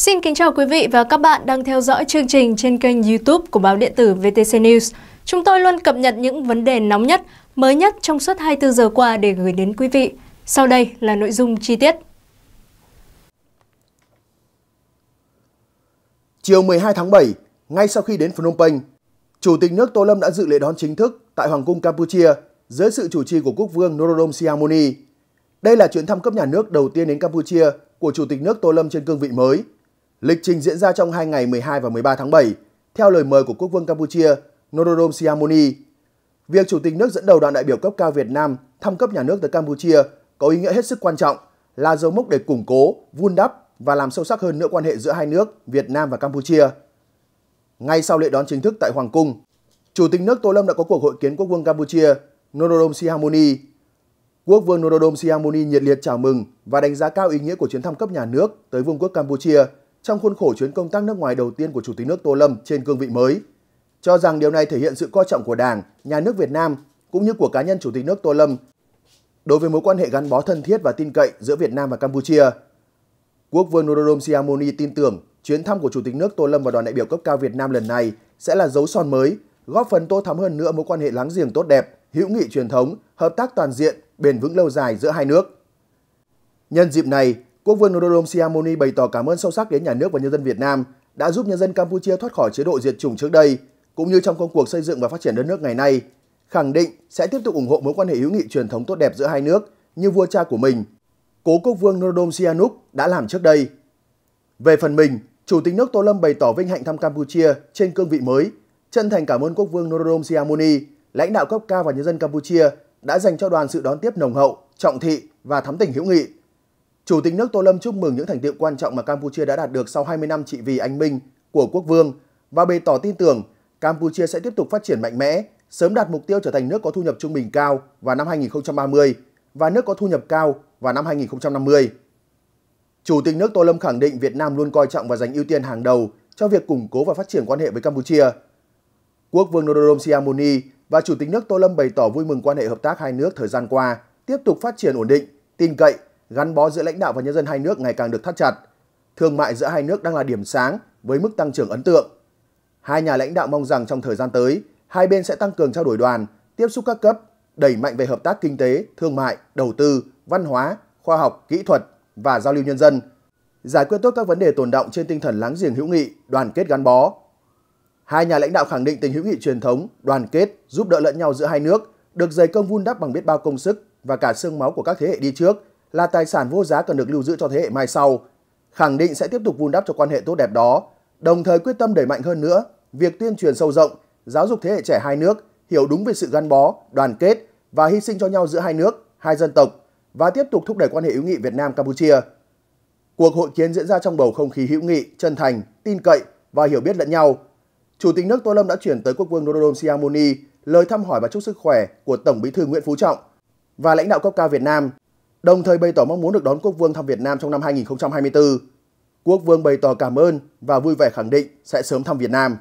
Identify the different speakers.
Speaker 1: Xin kính chào quý vị và các bạn đang theo dõi chương trình trên kênh YouTube của báo điện tử VTC News. Chúng tôi luôn cập nhật những vấn đề nóng nhất, mới nhất trong suốt 24 giờ qua để gửi đến quý vị. Sau đây là nội dung chi tiết. Chiều 12 tháng 7, ngay sau khi đến Phnom Penh, Chủ tịch nước Tô Lâm đã dự lễ đón chính thức tại Hoàng cung Campuchia dưới sự chủ trì của Quốc vương Norodom Sihamoni. Đây là chuyến thăm cấp nhà nước đầu tiên đến Campuchia của Chủ tịch nước Tô Lâm trên cương vị mới – Lịch trình diễn ra trong hai ngày 12 và 13 tháng 7, theo lời mời của Quốc vương Campuchia Norodom Sihamoni. Việc Chủ tịch nước dẫn đầu đoàn đại biểu cấp cao Việt Nam thăm cấp nhà nước tới Campuchia có ý nghĩa hết sức quan trọng, là dấu mốc để củng cố, vun đắp và làm sâu sắc hơn nữa quan hệ giữa hai nước Việt Nam và Campuchia. Ngay sau lễ đón chính thức tại Hoàng Cung, Chủ tịch nước Tô Lâm đã có cuộc hội kiến Quốc vương Campuchia Norodom Sihamoni. Quốc vương Norodom Sihamoni nhiệt liệt chào mừng và đánh giá cao ý nghĩa của chuyến thăm cấp nhà nước tới Vương quốc Campuchia – trong khuôn khổ chuyến công tác nước ngoài đầu tiên của Chủ tịch nước Tô Lâm trên cương vị mới, cho rằng điều này thể hiện sự coi trọng của Đảng, Nhà nước Việt Nam cũng như của cá nhân Chủ tịch nước Tô Lâm đối với mối quan hệ gắn bó thân thiết và tin cậy giữa Việt Nam và Campuchia. Quốc vương Norodom Sihamoni tin tưởng chuyến thăm của Chủ tịch nước Tô Lâm và đoàn đại biểu cấp cao Việt Nam lần này sẽ là dấu son mới, góp phần tô thắm hơn nữa mối quan hệ láng giềng tốt đẹp, hữu nghị truyền thống, hợp tác toàn diện, bền vững lâu dài giữa hai nước. Nhân dịp này, Quốc vương Norodom Sihamoni bày tỏ cảm ơn sâu sắc đến nhà nước và nhân dân Việt Nam đã giúp nhân dân Campuchia thoát khỏi chế độ diệt chủng trước đây, cũng như trong công cuộc xây dựng và phát triển đất nước ngày nay, khẳng định sẽ tiếp tục ủng hộ mối quan hệ hữu nghị truyền thống tốt đẹp giữa hai nước như vua cha của mình, cố quốc vương Norodom Sihanouk đã làm trước đây. Về phần mình, Chủ tịch nước Tô Lâm bày tỏ vinh hạnh thăm Campuchia trên cương vị mới, chân thành cảm ơn quốc vương Norodom Sihamoni, lãnh đạo cấp cao và nhân dân Campuchia đã dành cho đoàn sự đón tiếp nồng hậu, trọng thị và thắm tình hữu nghị. Chủ tịch nước Tô Lâm chúc mừng những thành tiệu quan trọng mà Campuchia đã đạt được sau 20 năm trị vì anh minh của quốc vương và bày tỏ tin tưởng Campuchia sẽ tiếp tục phát triển mạnh mẽ, sớm đạt mục tiêu trở thành nước có thu nhập trung bình cao vào năm 2030 và nước có thu nhập cao vào năm 2050. Chủ tịch nước Tô Lâm khẳng định Việt Nam luôn coi trọng và dành ưu tiên hàng đầu cho việc củng cố và phát triển quan hệ với Campuchia. Quốc vương Norodom Sihamoni và Chủ tịch nước Tô Lâm bày tỏ vui mừng quan hệ hợp tác hai nước thời gian qua tiếp tục phát triển ổn định, tin cậy gắn bó giữa lãnh đạo và nhân dân hai nước ngày càng được thắt chặt. Thương mại giữa hai nước đang là điểm sáng với mức tăng trưởng ấn tượng. Hai nhà lãnh đạo mong rằng trong thời gian tới, hai bên sẽ tăng cường trao đổi đoàn, tiếp xúc các cấp, đẩy mạnh về hợp tác kinh tế, thương mại, đầu tư, văn hóa, khoa học, kỹ thuật và giao lưu nhân dân, giải quyết tốt các vấn đề tồn động trên tinh thần láng giềng hữu nghị, đoàn kết gắn bó. Hai nhà lãnh đạo khẳng định tình hữu nghị truyền thống, đoàn kết, giúp đỡ lẫn nhau giữa hai nước được dày công vun đắp bằng biết bao công sức và cả xương máu của các thế hệ đi trước – là tài sản vô giá cần được lưu giữ cho thế hệ mai sau, khẳng định sẽ tiếp tục vun đắp cho quan hệ tốt đẹp đó, đồng thời quyết tâm đẩy mạnh hơn nữa việc tuyên truyền sâu rộng, giáo dục thế hệ trẻ hai nước hiểu đúng về sự gắn bó, đoàn kết và hy sinh cho nhau giữa hai nước, hai dân tộc và tiếp tục thúc đẩy quan hệ hữu nghị Việt Nam Campuchia. Cuộc hội kiến diễn ra trong bầu không khí hữu nghị, chân thành, tin cậy và hiểu biết lẫn nhau. Chủ tịch nước Tô Lâm đã chuyển tới Quốc vương Norodom Sihamoni lời thăm hỏi và chúc sức khỏe của Tổng Bí thư Nguyễn Phú Trọng và lãnh đạo cấp cao Việt Nam đồng thời bày tỏ mong muốn được đón quốc vương thăm Việt Nam trong năm 2024. Quốc vương bày tỏ cảm ơn và vui vẻ khẳng định sẽ sớm thăm Việt Nam.